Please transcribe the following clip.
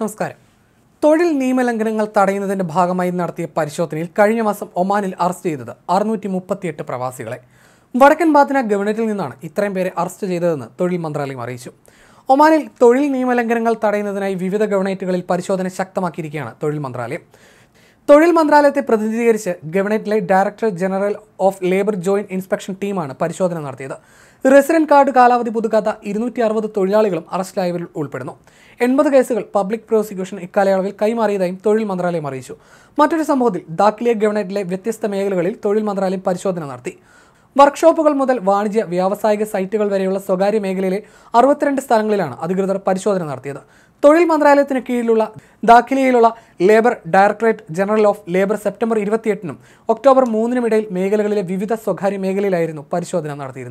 നമസ്കാരം തൊഴിൽ നിയമലംഘനങ്ങൾ തടയുന്നതിന്റെ ഭാഗമായി നടത്തിയ പരിശോധനയിൽ കഴിഞ്ഞ മാസം ഒമാനിൽ അറസ്റ്റ് ചെയ്തത് അറുന്നൂറ്റി മുപ്പത്തിയെട്ട് പ്രവാസികളെ വടക്കൻ ബാത്തിന ഗവൺമെന്റിൽ നിന്നാണ് ഇത്രയും പേരെ അറസ്റ്റ് ചെയ്തതെന്ന് തൊഴിൽ മന്ത്രാലയം അറിയിച്ചു ഒമാനിൽ തൊഴിൽ നിയമലംഘനങ്ങൾ തടയുന്നതിനായി വിവിധ ഗവൺമെന്റുകളിൽ പരിശോധന ശക്തമാക്കിയിരിക്കുകയാണ് തൊഴിൽ മന്ത്രാലയം തൊഴിൽ മന്ത്രാലയത്തെ പ്രതിനിധീകരിച്ച് ഗവൺമെന്റിലെ director general of labour joint inspection ടീമാണ് പരിശോധന നടത്തിയത് റെസിഡന്റ് കാർഡ് കാലാവധി പുതുക്കാത്ത ഇരുന്നൂറ്റി അറുപത് തൊഴിലാളികളും അറസ്റ്റിലായവരിൽ ഉൾപ്പെടുന്നു എൺപത് കേസുകൾ പബ്ലിക് പ്രോസിക്യൂഷൻ ഇക്കാലയളവിൽ കൈമാറിയതായും തൊഴിൽ മന്ത്രാലയം അറിയിച്ചു മറ്റൊരു സംഭവത്തിൽ ദാഖ്ലിയ ഗവൺമെന്റിലെ വ്യത്യസ്ത മേഖലകളിൽ തൊഴിൽ മന്ത്രാലയം പരിശോധന നടത്തി വർക്ക്ഷോപ്പുകൾ മുതൽ വാണിജ്യ വ്യാവസായിക സൈറ്റുകൾ വരെയുള്ള സ്വകാര്യ മേഖലയിലെ അറുപത്തിരണ്ട് സ്ഥലങ്ങളിലാണ് അധികൃതർ പരിശോധന നടത്തിയത് തൊഴിൽ മന്ത്രാലയത്തിന് കീഴിലുള്ള ദാഖിലയിലുള്ള labour directorate general of labour September ഇരുപത്തിയെട്ടിനും ഒക്ടോബർ മൂന്നിനും ഇടയിൽ മേഖലകളിലെ വിവിധ സ്വകാര്യ മേഖലയിലായിരുന്നു പരിശോധന നടത്തിയിരുന്നത്